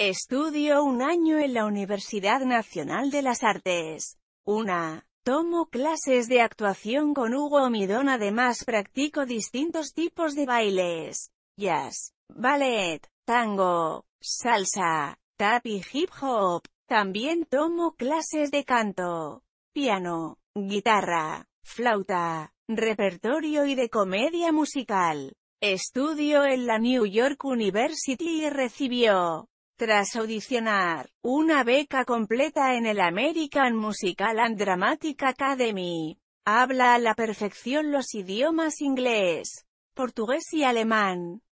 Estudio un año en la Universidad Nacional de las Artes. Una. Tomo clases de actuación con Hugo Midón. además practico distintos tipos de bailes. Jazz, ballet, tango, salsa, tap y hip hop. También tomo clases de canto, piano, guitarra, flauta, repertorio y de comedia musical. Estudio en la New York University y recibió tras audicionar una beca completa en el American Musical and Dramatic Academy, habla a la perfección los idiomas inglés, portugués y alemán.